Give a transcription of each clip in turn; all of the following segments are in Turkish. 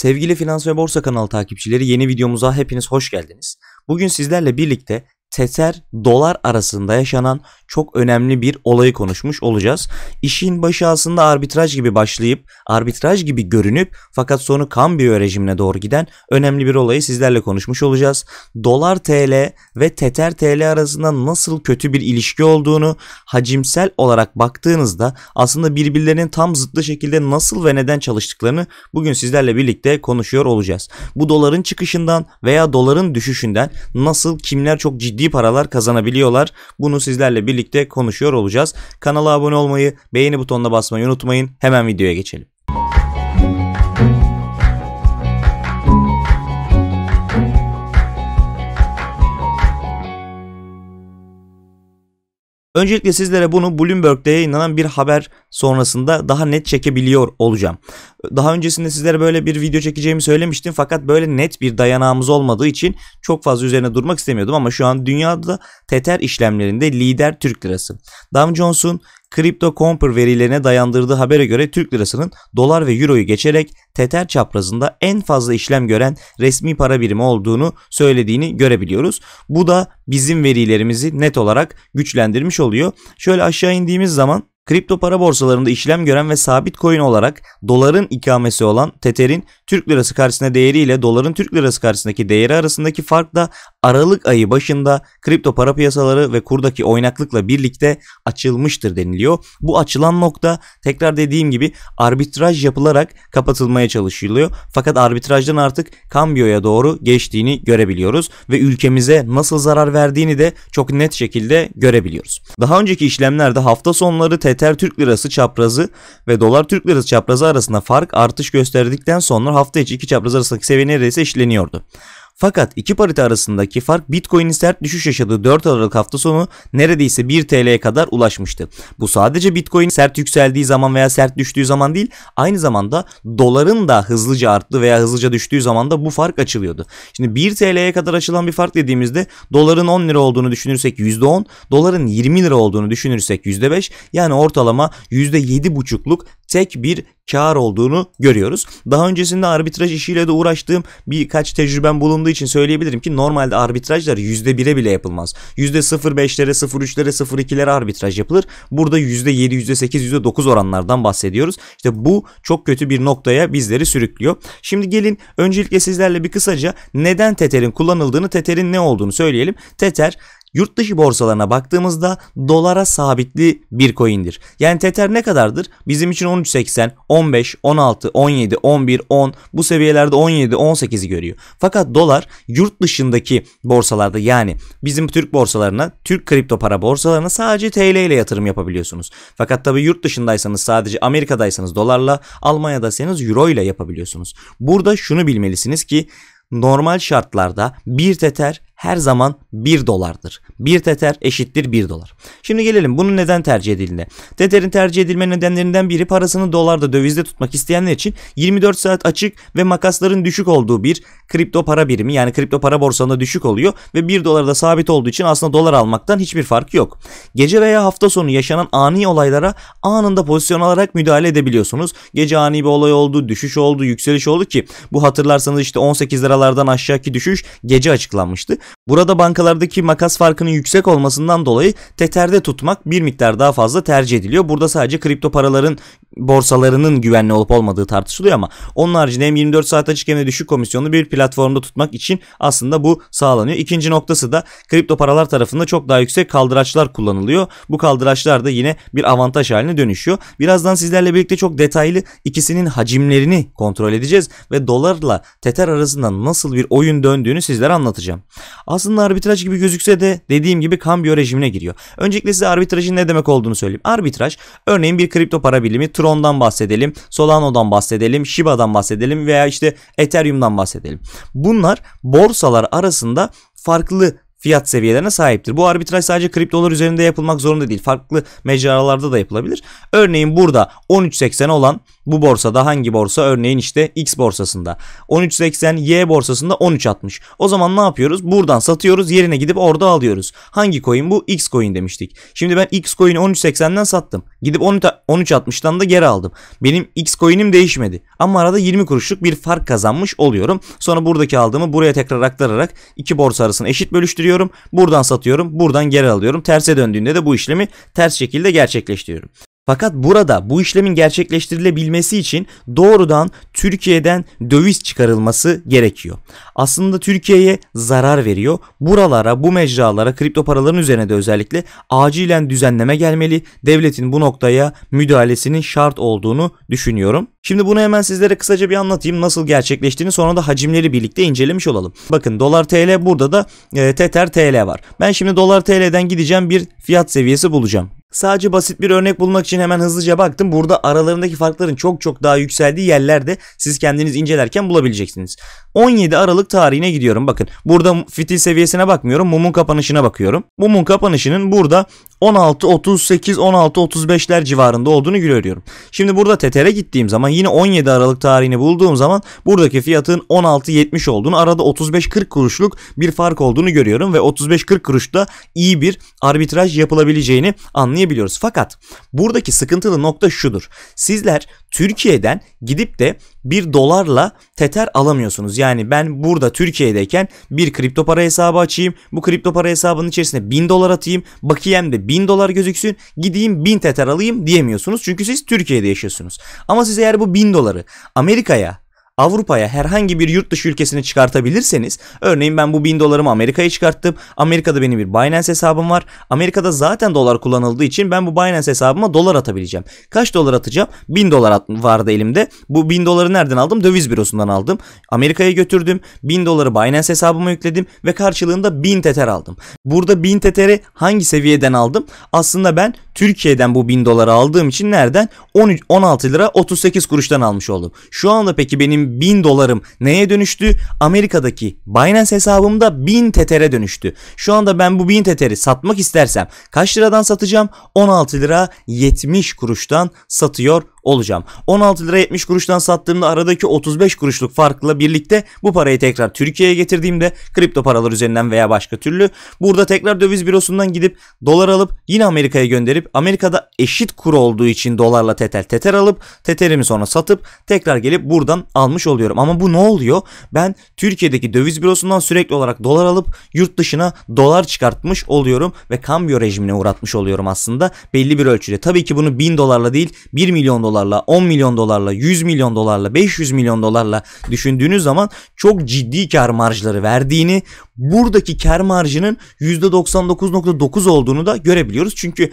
Sevgili Finans ve Borsa kanalı takipçileri yeni videomuza hepiniz hoş geldiniz. Bugün sizlerle birlikte Tether dolar arasında yaşanan çok önemli bir olayı konuşmuş olacağız. İşin başı aslında arbitraj gibi başlayıp arbitraj gibi görünüp fakat sonu kambiyo rejimine doğru giden önemli bir olayı sizlerle konuşmuş olacağız. Dolar TL ve Tether TL arasında nasıl kötü bir ilişki olduğunu hacimsel olarak baktığınızda aslında birbirlerinin tam zıtlı şekilde nasıl ve neden çalıştıklarını bugün sizlerle birlikte konuşuyor olacağız. Bu doların çıkışından veya doların düşüşünden nasıl kimler çok ciddi ciddi paralar kazanabiliyorlar. Bunu sizlerle birlikte konuşuyor olacağız. Kanala abone olmayı, beğeni butonuna basmayı unutmayın. Hemen videoya geçelim. Öncelikle sizlere bunu Bloomberg'de yayınlanan bir haber sonrasında daha net çekebiliyor olacağım. Daha öncesinde sizlere böyle bir video çekeceğimi söylemiştim fakat böyle net bir dayanağımız olmadığı için çok fazla üzerine durmak istemiyordum ama şu an dünyada Tether işlemlerinde lider Türk lirası. Dow Jones'un Kripto Compare verilerine dayandırdığı habere göre Türk lirasının dolar ve euroyu geçerek Tether çaprazında en fazla işlem gören resmi para birimi olduğunu söylediğini görebiliyoruz. Bu da bizim verilerimizi net olarak güçlendirmiş oluyor. Şöyle aşağı indiğimiz zaman Kripto para borsalarında işlem gören ve sabit coin olarak doların ikamesi olan Tether'in Türk lirası karşısında değeri ile doların Türk lirası karşısındaki değeri arasındaki fark da Aralık ayı başında kripto para piyasaları ve kurdaki oynaklıkla birlikte açılmıştır deniliyor. Bu açılan nokta tekrar dediğim gibi arbitraj yapılarak kapatılmaya çalışılıyor. Fakat arbitrajdan artık kambiyoya doğru geçtiğini görebiliyoruz ve ülkemize nasıl zarar verdiğini de çok net şekilde görebiliyoruz. Daha önceki işlemlerde hafta sonları Tether yeter Türk lirası çaprazı ve dolar Türk lirası çaprazı arasında fark artış gösterdikten sonra hafta içi iki çapraz arasındaki seviye neredeyse eşleniyordu. Fakat iki parite arasındaki fark Bitcoin'in sert düşüş yaşadığı 4 Aralık hafta sonu neredeyse 1 TL'ye kadar ulaşmıştı. Bu sadece Bitcoin sert yükseldiği zaman veya sert düştüğü zaman değil aynı zamanda doların da hızlıca arttı veya hızlıca düştüğü zaman da bu fark açılıyordu. Şimdi 1 TL'ye kadar açılan bir fark dediğimizde doların 10 lira olduğunu düşünürsek %10, doların 20 lira olduğunu düşünürsek %5 yani ortalama %7,5'luk tek bir kar olduğunu görüyoruz. Daha öncesinde arbitraj işiyle de uğraştığım birkaç tecrüben bulundu olduğu için söyleyebilirim ki normalde arbitrajlar %1'e bile yapılmaz. %0.5'lere, 0.3'lere, 0.2'lere arbitraj yapılır. Burada %7, %8, %9 oranlardan bahsediyoruz. İşte bu çok kötü bir noktaya bizleri sürüklüyor. Şimdi gelin öncelikle sizlerle bir kısaca neden Tether'in kullanıldığını, Tether'in ne olduğunu söyleyelim. Tether Yurt dışı borsalarına baktığımızda dolara sabitli bir coin'dir. Yani Tether ne kadardır? Bizim için 13.80, 15, 16, 17, 11, 10 bu seviyelerde 17, 18'i görüyor. Fakat dolar yurt dışındaki borsalarda yani bizim Türk borsalarına, Türk kripto para borsalarına sadece TL ile yatırım yapabiliyorsunuz. Fakat tabi yurt dışındaysanız sadece Amerika'daysanız dolarla, Almanya'daysanız euro ile yapabiliyorsunuz. Burada şunu bilmelisiniz ki normal şartlarda bir teter her zaman 1 dolardır. 1 teter eşittir 1 dolar. Şimdi gelelim bunun neden tercih edildiğine. Teterin tercih edilme nedenlerinden biri parasını dolarda dövizde tutmak isteyenler için 24 saat açık ve makasların düşük olduğu bir kripto para birimi yani kripto para borsasında düşük oluyor ve 1 dolara da sabit olduğu için aslında dolar almaktan hiçbir fark yok. Gece veya hafta sonu yaşanan ani olaylara anında pozisyon alarak müdahale edebiliyorsunuz. Gece ani bir olay oldu, düşüş oldu, yükseliş oldu ki bu hatırlarsanız işte 18 liralardan aşağıki düşüş gece açıklanmıştı. Burada bankalardaki makas farkının yüksek olmasından dolayı teterde tutmak bir miktar daha fazla tercih ediliyor. Burada sadece kripto paraların borsalarının güvenli olup olmadığı tartışılıyor ama onun haricinde hem 24 saat açık hem de düşük komisyonlu bir platformda tutmak için aslında bu sağlanıyor. İkinci noktası da kripto paralar tarafında çok daha yüksek kaldıraçlar kullanılıyor. Bu kaldıraçlar da yine bir avantaj haline dönüşüyor. Birazdan sizlerle birlikte çok detaylı ikisinin hacimlerini kontrol edeceğiz ve dolarla Tether arasında nasıl bir oyun döndüğünü sizlere anlatacağım. Aslında arbitraj gibi gözükse de dediğim gibi kambiyo rejimine giriyor. Öncelikle size arbitrajın ne demek olduğunu söyleyeyim. Arbitraj örneğin bir kripto para bilimi Tron'dan bahsedelim, Solano'dan bahsedelim, Shiba'dan bahsedelim veya işte Ethereum'dan bahsedelim. Bunlar borsalar arasında farklı fiyat seviyelerine sahiptir. Bu arbitraj sadece kriptolar üzerinde yapılmak zorunda değil. Farklı mecralarda da yapılabilir. Örneğin burada 13.80 olan bu borsada hangi borsa örneğin işte X borsasında 13.80 Y borsasında 13.60. O zaman ne yapıyoruz? Buradan satıyoruz yerine gidip orada alıyoruz. Hangi coin bu? X coin demiştik. Şimdi ben X coin'i 13.80'den sattım. Gidip 13.60'dan da geri aldım. Benim X coin'im değişmedi. Ama arada 20 kuruşluk bir fark kazanmış oluyorum. Sonra buradaki aldığımı buraya tekrar aktararak iki borsa arasını eşit bölüştürüyorum. Buradan satıyorum. Buradan geri alıyorum. Terse döndüğünde de bu işlemi ters şekilde gerçekleştiriyorum. Fakat burada bu işlemin gerçekleştirilebilmesi için doğrudan Türkiye'den döviz çıkarılması gerekiyor. Aslında Türkiye'ye zarar veriyor. Buralara, bu mecralara, kripto paraların üzerine de özellikle acilen düzenleme gelmeli. Devletin bu noktaya müdahalesinin şart olduğunu düşünüyorum. Şimdi bunu hemen sizlere kısaca bir anlatayım nasıl gerçekleştiğini sonra da hacimleri birlikte incelemiş olalım. Bakın dolar TL burada da e, Tether TL var. Ben şimdi dolar TL'den gideceğim bir fiyat seviyesi bulacağım. Sadece basit bir örnek bulmak için hemen hızlıca baktım. Burada aralarındaki farkların çok çok daha yükseldiği yerlerde siz kendiniz incelerken bulabileceksiniz. 17 Aralık tarihine gidiyorum. Bakın burada fitil seviyesine bakmıyorum. Mumun kapanışına bakıyorum. Mumun kapanışının burada 16 38 16 35'ler civarında olduğunu görüyorum. Şimdi burada Tether'e gittiğim zaman yine 17 Aralık tarihini bulduğum zaman buradaki fiyatın 16 70 olduğunu arada 35-40 kuruşluk bir fark olduğunu görüyorum ve 35-40 kuruşta iyi bir arbitraj yapılabileceğini anlayabiliyorum anlayabiliyoruz. Fakat buradaki sıkıntılı nokta şudur. Sizler Türkiye'den gidip de bir dolarla teter alamıyorsunuz. Yani ben burada Türkiye'deyken bir kripto para hesabı açayım. Bu kripto para hesabının içerisine 1000 dolar atayım. Bakiyemde 1000 dolar gözüksün. Gideyim 1000 teter alayım diyemiyorsunuz. Çünkü siz Türkiye'de yaşıyorsunuz. Ama siz eğer bu 1000 doları Amerika'ya Avrupa'ya herhangi bir yurt dışı ülkesine çıkartabilirseniz örneğin ben bu 1000 dolarımı Amerika'ya çıkarttım. Amerika'da benim bir Binance hesabım var. Amerika'da zaten dolar kullanıldığı için ben bu Binance hesabıma dolar atabileceğim. Kaç dolar atacağım? 1000 dolar vardı elimde. Bu 1000 doları nereden aldım? Döviz bürosundan aldım. Amerika'ya götürdüm. 1000 doları Binance hesabıma yükledim ve karşılığında 1000 teter aldım. Burada 1000 teteri hangi seviyeden aldım? Aslında ben Türkiye'den bu 1000 doları aldığım için nereden? 13, 16 lira 38 kuruştan almış oldum. Şu anda peki benim benim 1000 dolarım neye dönüştü? Amerika'daki Binance hesabımda 1000 tetere dönüştü. Şu anda ben bu 1000 teteri satmak istersem kaç liradan satacağım? 16 lira 70 kuruştan satıyor olacağım. 16 lira 70 kuruştan sattığımda aradaki 35 kuruşluk farkla birlikte bu parayı tekrar Türkiye'ye getirdiğimde kripto paralar üzerinden veya başka türlü burada tekrar döviz bürosundan gidip dolar alıp yine Amerika'ya gönderip Amerika'da eşit kur olduğu için dolarla tetel teter alıp teterimi sonra satıp tekrar gelip buradan almış almış oluyorum. Ama bu ne oluyor? Ben Türkiye'deki döviz bürosundan sürekli olarak dolar alıp yurt dışına dolar çıkartmış oluyorum ve kambiyo rejimine uğratmış oluyorum aslında belli bir ölçüde. Tabii ki bunu 1000 dolarla değil 1 milyon dolarla, 10 milyon dolarla, 100 milyon dolarla, 500 milyon dolarla düşündüğünüz zaman çok ciddi kar marjları verdiğini, buradaki kar marjının %99.9 olduğunu da görebiliyoruz. Çünkü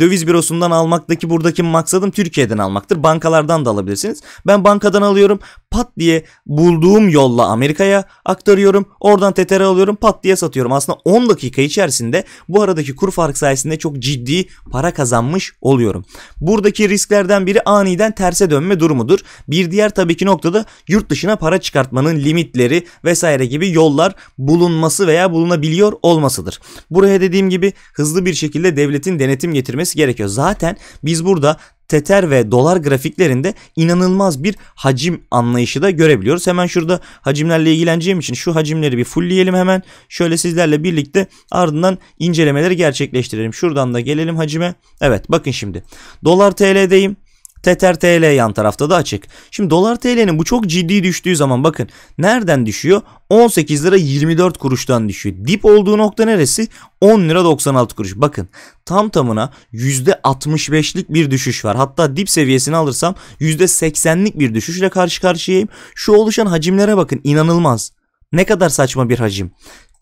döviz bürosundan almaktaki buradaki maksadım Türkiye'den almaktır. Bankalardan da alabilirsiniz. Ben bankadan alıyorum. Pat diye bulduğum yolla Amerika'ya aktarıyorum. Oradan TTR alıyorum. Pat diye satıyorum. Aslında 10 dakika içerisinde bu aradaki kur fark sayesinde çok ciddi para kazanmış oluyorum. Buradaki risklerden biri aniden terse dönme durumudur. Bir diğer tabii ki noktada yurt dışına para çıkartmanın limitleri vesaire gibi yollar bulunması veya bulunabiliyor olmasıdır. Buraya dediğim gibi hızlı bir şekilde devletin denetim getirmesi getirmesi gerekiyor. Zaten biz burada tether ve dolar grafiklerinde inanılmaz bir hacim anlayışı da görebiliyoruz. Hemen şurada hacimlerle ilgileneceğim için şu hacimleri bir fullleyelim hemen. Şöyle sizlerle birlikte ardından incelemeleri gerçekleştirelim. Şuradan da gelelim hacime. Evet bakın şimdi. Dolar TL'deyim. Tether TL yan tarafta da açık. Şimdi dolar TL'nin bu çok ciddi düştüğü zaman bakın nereden düşüyor? 18 lira 24 kuruştan düşüyor. Dip olduğu nokta neresi? 10 lira 96 kuruş. Bakın tam tamına %65'lik bir düşüş var. Hatta dip seviyesini alırsam %80'lik bir düşüşle karşı karşıyayım. Şu oluşan hacimlere bakın inanılmaz. Ne kadar saçma bir hacim.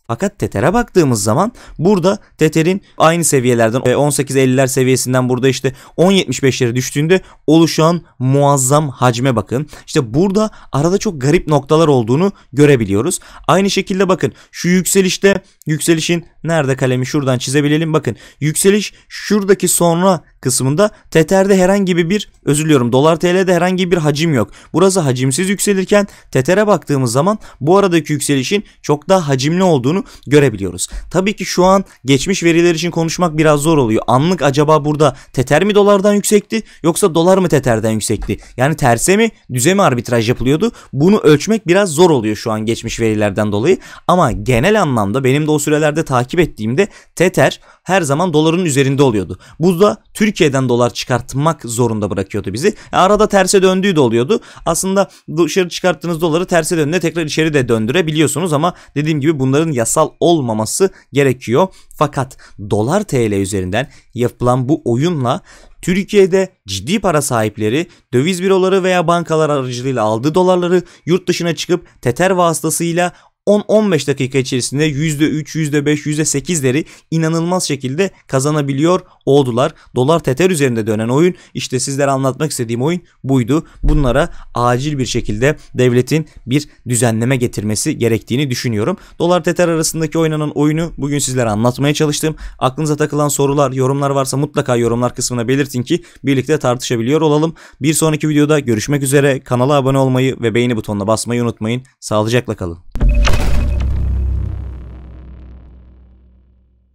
Fakat Tether'e baktığımız zaman burada Tether'in aynı seviyelerden 18.50'ler e, seviyesinden burada işte 10.75'lere düştüğünde oluşan muazzam hacme bakın. İşte burada arada çok garip noktalar olduğunu görebiliyoruz. Aynı şekilde bakın şu yükselişte yükselişin nerede kalemi şuradan çizebilelim bakın. Yükseliş şuradaki sonra kısmında Tether'de herhangi bir özür diliyorum dolar TL'de herhangi bir hacim yok. Burası hacimsiz yükselirken Tether'e baktığımız zaman bu aradaki yükselişin çok daha hacimli olduğunu olduğunu görebiliyoruz. Tabii ki şu an geçmiş veriler için konuşmak biraz zor oluyor. Anlık acaba burada teter mi dolardan yüksekti yoksa dolar mı teterden yüksekti? Yani terse mi düze mi arbitraj yapılıyordu? Bunu ölçmek biraz zor oluyor şu an geçmiş verilerden dolayı. Ama genel anlamda benim de o sürelerde takip ettiğimde teter her zaman doların üzerinde oluyordu. Bu da Türkiye'den dolar çıkartmak zorunda bırakıyordu bizi. E, arada terse döndüğü de oluyordu. Aslında dışarı çıkarttığınız doları terse döndüğünde tekrar içeri de döndürebiliyorsunuz ama dediğim gibi bunların yasal yasal olmaması gerekiyor. Fakat dolar TL üzerinden yapılan bu oyunla Türkiye'de ciddi para sahipleri döviz büroları veya bankalar aracılığıyla aldığı dolarları yurt dışına çıkıp teter vasıtasıyla 10-15 dakika içerisinde %3, %5, %8'leri inanılmaz şekilde kazanabiliyor oldular. Dolar teter üzerinde dönen oyun işte sizlere anlatmak istediğim oyun buydu. Bunlara acil bir şekilde devletin bir düzenleme getirmesi gerektiğini düşünüyorum. Dolar teter arasındaki oynanan oyunu bugün sizlere anlatmaya çalıştım. Aklınıza takılan sorular, yorumlar varsa mutlaka yorumlar kısmına belirtin ki birlikte tartışabiliyor olalım. Bir sonraki videoda görüşmek üzere. Kanala abone olmayı ve beğeni butonuna basmayı unutmayın. Sağlıcakla kalın.